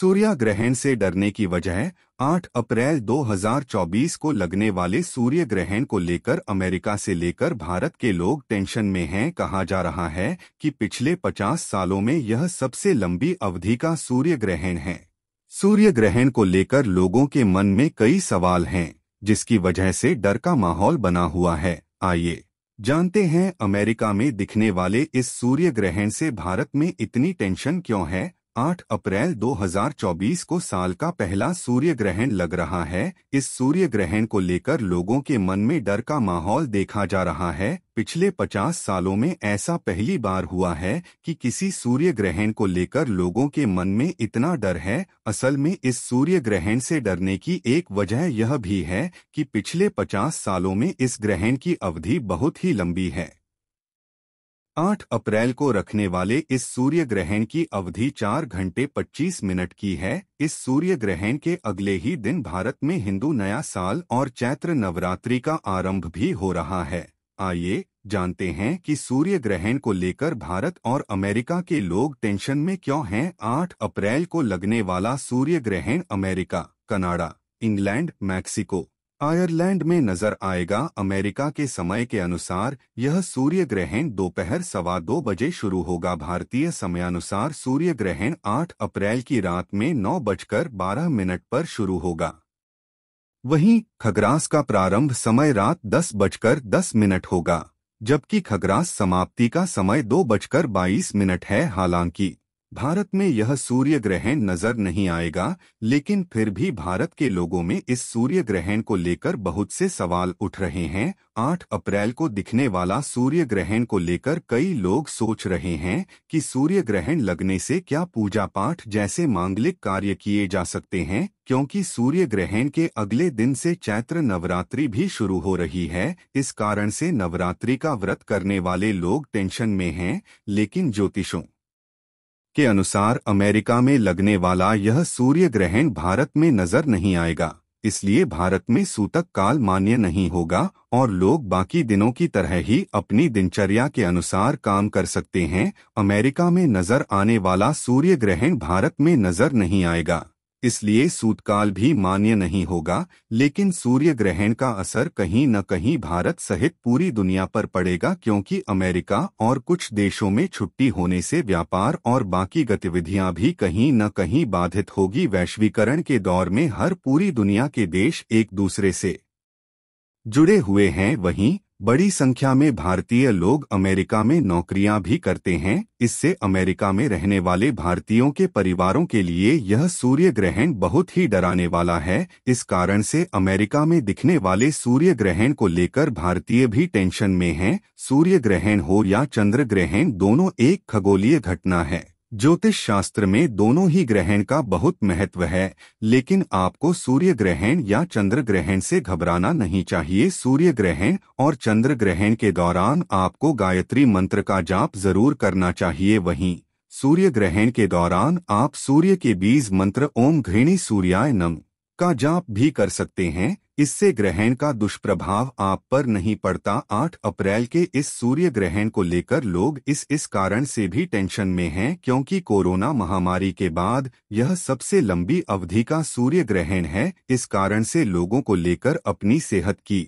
सूर्य ग्रहण से डरने की वजह 8 अप्रैल 2024 को लगने वाले सूर्य ग्रहण को लेकर अमेरिका से लेकर भारत के लोग टेंशन में हैं कहा जा रहा है कि पिछले 50 सालों में यह सबसे लंबी अवधि का सूर्य ग्रहण है सूर्य ग्रहण को लेकर लोगों के मन में कई सवाल हैं जिसकी वजह से डर का माहौल बना हुआ है आइए जानते हैं अमेरिका में दिखने वाले इस सूर्य ग्रहण से भारत में इतनी टेंशन क्यों है 8 अप्रैल 2024 को साल का पहला सूर्य ग्रहण लग रहा है इस सूर्य ग्रहण को लेकर लोगों के मन में डर का माहौल देखा जा रहा है पिछले 50 सालों में ऐसा पहली बार हुआ है कि किसी सूर्य ग्रहण को लेकर लोगों के मन में इतना डर है असल में इस सूर्य ग्रहण से डरने की एक वजह यह भी है कि पिछले 50 सालों में इस ग्रहण की अवधि बहुत ही लंबी है 8 अप्रैल को रखने वाले इस सूर्य ग्रहण की अवधि 4 घंटे 25 मिनट की है इस सूर्य ग्रहण के अगले ही दिन भारत में हिंदू नया साल और चैत्र नवरात्रि का आरंभ भी हो रहा है आइए जानते हैं कि सूर्य ग्रहण को लेकर भारत और अमेरिका के लोग टेंशन में क्यों हैं 8 अप्रैल को लगने वाला सूर्य ग्रहण America Canada England Mexico Ireland में नजर आएगा अमेरिका के समय के अनुसार यह सूर्य ग्रहण दोपहर सवा दो बजे शुरू होगा भारतीय समयानुसार सूर्य ग्रहण 8 अप्रैल की रात में नौ बजकर बारह मिनट पर शुरू होगा वहीं खगरास का प्रारंभ समय रात दस बजकर दस मिनट होगा जबकि खगरास समाप्ति का समय दो बजकर बाईस मिनट है हालांकि भारत में यह सूर्य ग्रहण नजर नहीं आएगा लेकिन फिर भी भारत के लोगों में इस सूर्य ग्रहण को लेकर बहुत से सवाल उठ रहे हैं 8 अप्रैल को दिखने वाला सूर्य ग्रहण को लेकर कई लोग सोच रहे हैं कि सूर्य ग्रहण लगने से क्या पूजा पाठ जैसे मांगलिक कार्य किए जा सकते हैं क्योंकि सूर्य ग्रहण के अगले दिन से चैत्र नवरात्रि भी शुरू हो रही है इस कारण से नवरात्रि का व्रत करने वाले लोग टेंशन में हैं लेकिन ज्योतिषों के अनुसार अमेरिका में लगने वाला यह सूर्य ग्रहण भारत में नजर नहीं आएगा इसलिए भारत में सूतक काल मान्य नहीं होगा और लोग बाकी दिनों की तरह ही अपनी दिनचर्या के अनुसार काम कर सकते हैं अमेरिका में नजर आने वाला सूर्य ग्रहण भारत में नजर नहीं आएगा इसलिए सूतकाल भी मान्य नहीं होगा लेकिन सूर्य ग्रहण का असर कहीं न कहीं भारत सहित पूरी दुनिया पर पड़ेगा क्योंकि अमेरिका और कुछ देशों में छुट्टी होने से व्यापार और बाकी गतिविधियां भी कहीं न कहीं बाधित होगी वैश्वीकरण के दौर में हर पूरी दुनिया के देश एक दूसरे से जुड़े हुए हैं वहीं बड़ी संख्या में भारतीय लोग अमेरिका में नौकरियां भी करते हैं इससे अमेरिका में रहने वाले भारतीयों के परिवारों के लिए यह सूर्य ग्रहण बहुत ही डराने वाला है इस कारण से अमेरिका में दिखने वाले सूर्य ग्रहण को लेकर भारतीय भी टेंशन में हैं सूर्य ग्रहण हो या चंद्र ग्रहण दोनों एक खगोलीय घटना है ज्योतिष शास्त्र में दोनों ही ग्रहण का बहुत महत्व है लेकिन आपको सूर्य ग्रहण या चंद्र ग्रहण से घबराना नहीं चाहिए सूर्य ग्रहण और चंद्र ग्रहण के दौरान आपको गायत्री मंत्र का जाप जरूर करना चाहिए वहीं सूर्य ग्रहण के दौरान आप सूर्य के बीज मंत्र ओम घृणी सूर्याय नम का जाप भी कर सकते हैं इससे ग्रहण का दुष्प्रभाव आप पर नहीं पड़ता 8 अप्रैल के इस सूर्य ग्रहण को लेकर लोग इस इस कारण से भी टेंशन में हैं क्योंकि कोरोना महामारी के बाद यह सबसे लंबी अवधि का सूर्य ग्रहण है इस कारण से लोगों को लेकर अपनी सेहत की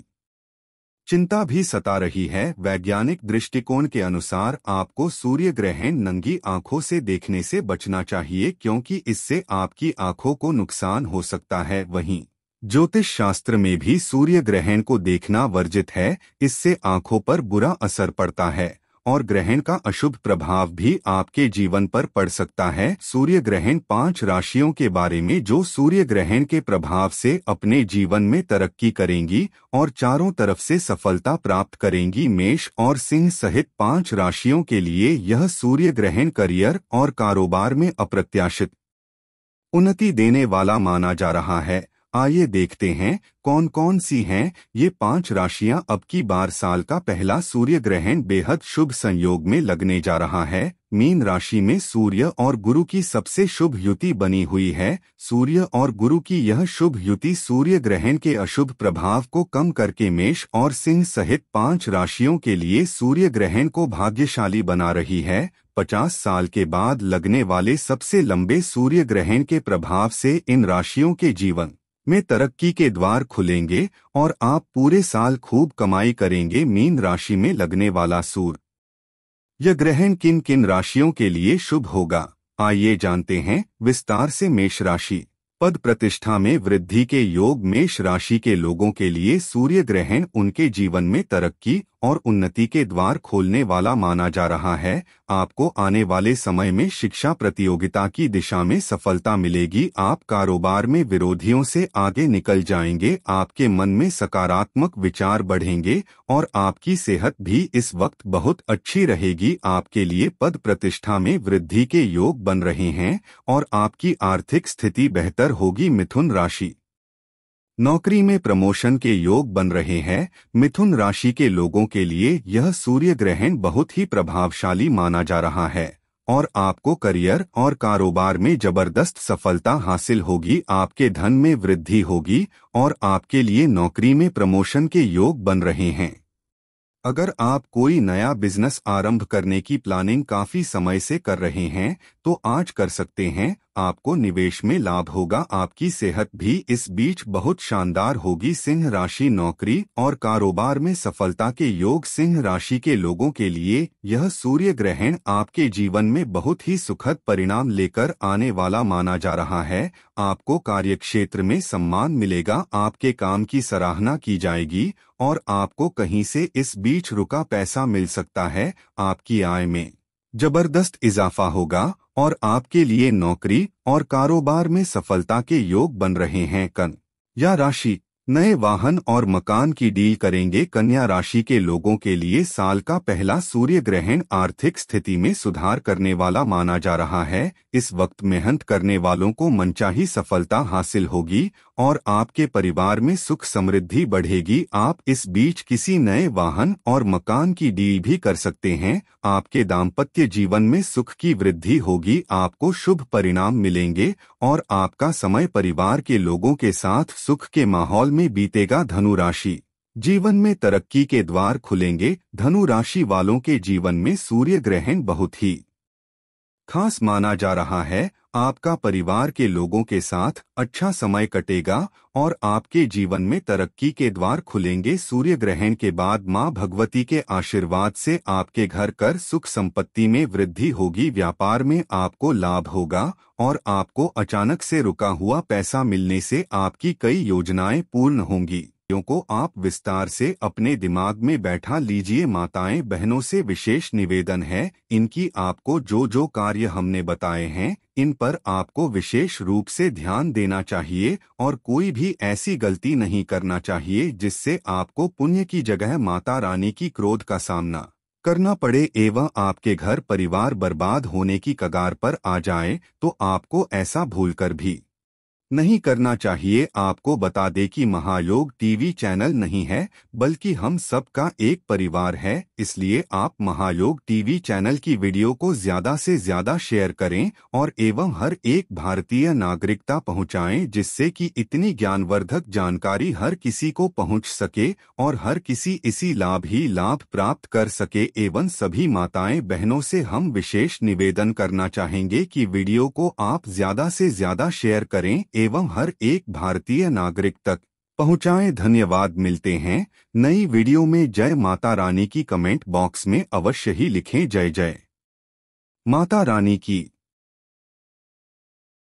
चिंता भी सता रही है वैज्ञानिक दृष्टिकोण के अनुसार आपको सूर्य ग्रहण नंगी आंखों से देखने से बचना चाहिए क्योंकि इससे आपकी आंखों को नुकसान हो सकता है वहीं ज्योतिष शास्त्र में भी सूर्य ग्रहण को देखना वर्जित है इससे आंखों पर बुरा असर पड़ता है और ग्रहण का अशुभ प्रभाव भी आपके जीवन पर पड़ सकता है सूर्य ग्रहण पांच राशियों के बारे में जो सूर्य ग्रहण के प्रभाव से अपने जीवन में तरक्की करेंगी और चारों तरफ से सफलता प्राप्त करेंगी मेष और सिंह सहित पांच राशियों के लिए यह सूर्य ग्रहण करियर और कारोबार में अप्रत्याशित उन्नति देने वाला माना जा रहा है आइए देखते हैं कौन कौन सी हैं ये पांच राशियां अब की बार साल का पहला सूर्य ग्रहण बेहद शुभ संयोग में लगने जा रहा है मीन राशि में सूर्य और गुरु की सबसे शुभ युति बनी हुई है सूर्य और गुरु की यह शुभ युति सूर्य ग्रहण के अशुभ प्रभाव को कम करके मेष और सिंह सहित पांच राशियों के लिए सूर्य ग्रहण को भाग्यशाली बना रही है पचास साल के बाद लगने वाले सबसे लंबे सूर्य ग्रहण के प्रभाव से इन राशियों के जीवन में तरक्की के द्वार खुलेंगे और आप पूरे साल खूब कमाई करेंगे मीन राशि में लगने वाला सूर्य यह ग्रहण किन किन राशियों के लिए शुभ होगा आइए जानते हैं विस्तार से मेष राशि पद प्रतिष्ठा में वृद्धि के योग मेष राशि के लोगों के लिए सूर्य ग्रहण उनके जीवन में तरक्की और उन्नति के द्वार खोलने वाला माना जा रहा है आपको आने वाले समय में शिक्षा प्रतियोगिता की दिशा में सफलता मिलेगी आप कारोबार में विरोधियों से आगे निकल जाएंगे आपके मन में सकारात्मक विचार बढ़ेंगे और आपकी सेहत भी इस वक्त बहुत अच्छी रहेगी आपके लिए पद प्रतिष्ठा में वृद्धि के योग बन रहे हैं और आपकी आर्थिक स्थिति बेहतर होगी मिथुन राशि नौकरी में प्रमोशन के योग बन रहे हैं मिथुन राशि के लोगों के लिए यह सूर्य ग्रहण बहुत ही प्रभावशाली माना जा रहा है और आपको करियर और कारोबार में जबरदस्त सफलता हासिल होगी आपके धन में वृद्धि होगी और आपके लिए नौकरी में प्रमोशन के योग बन रहे हैं अगर आप कोई नया बिजनेस आरंभ करने की प्लानिंग काफी समय से कर रहे हैं तो आज कर सकते हैं आपको निवेश में लाभ होगा आपकी सेहत भी इस बीच बहुत शानदार होगी सिंह राशि नौकरी और कारोबार में सफलता के योग सिंह राशि के लोगों के लिए यह सूर्य ग्रहण आपके जीवन में बहुत ही सुखद परिणाम लेकर आने वाला माना जा रहा है आपको कार्य में सम्मान मिलेगा आपके काम की सराहना की जाएगी और आपको कहीं से इस बीच रुका पैसा मिल सकता है आपकी आय में जबरदस्त इजाफा होगा और आपके लिए नौकरी और कारोबार में सफलता के योग बन रहे हैं कन या राशि नए वाहन और मकान की डील करेंगे कन्या राशि के लोगों के लिए साल का पहला सूर्य ग्रहण आर्थिक स्थिति में सुधार करने वाला माना जा रहा है इस वक्त मेहनत करने वालों को मनचाही सफलता हासिल होगी और आपके परिवार में सुख समृद्धि बढ़ेगी आप इस बीच किसी नए वाहन और मकान की डील भी कर सकते हैं आपके दाम्पत्य जीवन में सुख की वृद्धि होगी आपको शुभ परिणाम मिलेंगे और आपका समय परिवार के लोगों के साथ सुख के माहौल में बीतेगा धनुराशि जीवन में तरक्की के द्वार खुलेंगे धनु राशि वालों के जीवन में सूर्य ग्रहण बहुत ही खास माना जा रहा है आपका परिवार के लोगों के साथ अच्छा समय कटेगा और आपके जीवन में तरक्की के द्वार खुलेंगे सूर्य ग्रहण के बाद मां भगवती के आशीर्वाद से आपके घर कर सुख संपत्ति में वृद्धि होगी व्यापार में आपको लाभ होगा और आपको अचानक से रुका हुआ पैसा मिलने से आपकी कई योजनाएं पूर्ण होंगी को आप विस्तार से अपने दिमाग में बैठा लीजिए माताएं बहनों से विशेष निवेदन है इनकी आपको जो जो कार्य हमने बताए हैं इन पर आपको विशेष रूप से ध्यान देना चाहिए और कोई भी ऐसी गलती नहीं करना चाहिए जिससे आपको पुण्य की जगह माता रानी की क्रोध का सामना करना पड़े एवं आपके घर परिवार बर्बाद होने की कगार पर आ जाए तो आपको ऐसा भूलकर भी नहीं करना चाहिए आपको बता दे कि महायोग टीवी चैनल नहीं है बल्कि हम सब का एक परिवार है इसलिए आप महायोग टीवी चैनल की वीडियो को ज्यादा से ज्यादा शेयर करें और एवं हर एक भारतीय नागरिकता पहुंचाएं जिससे कि इतनी ज्ञानवर्धक जानकारी हर किसी को पहुंच सके और हर किसी इसी लाभ ही लाभ प्राप्त कर सके एवं सभी माताएं बहनों से हम विशेष निवेदन करना चाहेंगे की वीडियो को आप ज्यादा से ज्यादा शेयर करें एवं हर एक भारतीय नागरिक तक पहुंचाए धन्यवाद मिलते हैं नई वीडियो में जय माता रानी की कमेंट बॉक्स में अवश्य ही लिखें जय जय माता रानी की